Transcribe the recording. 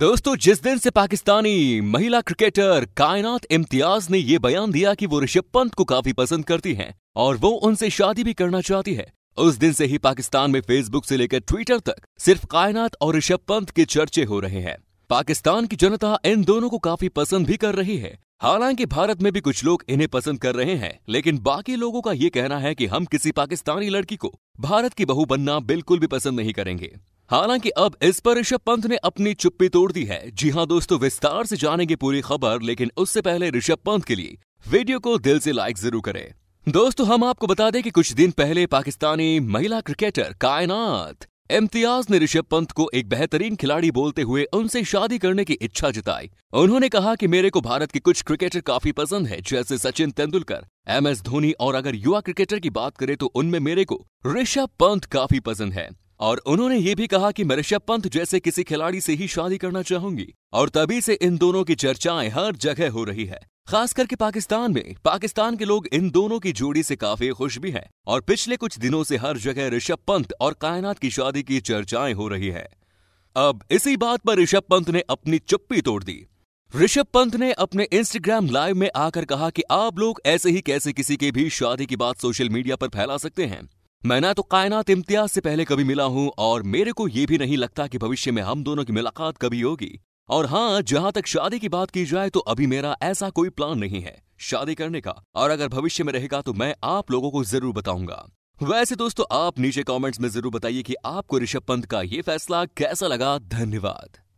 दोस्तों जिस दिन से पाकिस्तानी महिला क्रिकेटर कायनात इम्तियाज ने यह बयान दिया कि वो ऋषभ पंत को काफी पसंद करती हैं और वो उनसे शादी भी करना चाहती है उस दिन से ही पाकिस्तान में फेसबुक से लेकर ट्विटर तक सिर्फ कायनात और ऋषभ पंत के चर्चे हो रहे हैं पाकिस्तान की जनता इन दोनों को काफी पसंद भी कर रही है हालांकि भारत में भी कुछ लोग इन्हें पसंद कर रहे हैं लेकिन बाकी लोगों का ये कहना है कि हम किसी पाकिस्तानी लड़की को भारत की बहू बनना बिल्कुल भी पसंद नहीं करेंगे हालांकि अब इस पर ऋषभ पंत ने अपनी चुप्पी तोड़ दी है जी हाँ दोस्तों विस्तार से जानेंगे पूरी खबर लेकिन उससे पहले ऋषभ पंत के लिए वीडियो को दिल से लाइक जरूर करें दोस्तों हम आपको बता दें कि कुछ दिन पहले पाकिस्तानी महिला क्रिकेटर कायनात इम्तियाज ने ऋषभ पंत को एक बेहतरीन खिलाड़ी बोलते हुए उनसे शादी करने की इच्छा जताई उन्होंने कहा कि मेरे को भारत के कुछ क्रिकेटर काफी पसंद है जैसे सचिन तेंदुलकर एम एस धोनी और अगर युवा क्रिकेटर की बात करें तो उनमें मेरे को ऋषभ पंत काफी पसंद है और उन्होंने ये भी कहा कि मैं ऋषभ पंत जैसे किसी खिलाड़ी से ही शादी करना चाहूंगी और तभी से इन दोनों की चर्चाएं हर जगह हो रही है खास करके पाकिस्तान में पाकिस्तान के लोग इन दोनों की जोड़ी से काफी खुश भी हैं और पिछले कुछ दिनों से हर जगह ऋषभ पंत और कायनात की शादी की चर्चाएं हो रही है अब इसी बात पर ऋषभ पंत ने अपनी चुप्पी तोड़ दी ऋषभ पंत ने अपने इंस्टाग्राम लाइव में आकर कहा कि आप लोग ऐसे ही कैसे किसी के भी शादी की बात सोशल मीडिया पर फैला सकते हैं मैं ना तो कायनात इम्तियाज से पहले कभी मिला हूँ और मेरे को ये भी नहीं लगता कि भविष्य में हम दोनों की मुलाकात कभी होगी और हाँ जहां तक शादी की बात की जाए तो अभी मेरा ऐसा कोई प्लान नहीं है शादी करने का और अगर भविष्य में रहेगा तो मैं आप लोगों को जरूर बताऊंगा वैसे दोस्तों आप नीचे कमेंट्स में जरूर बताइए कि आपको ऋषभ पंत का ये फैसला कैसा लगा धन्यवाद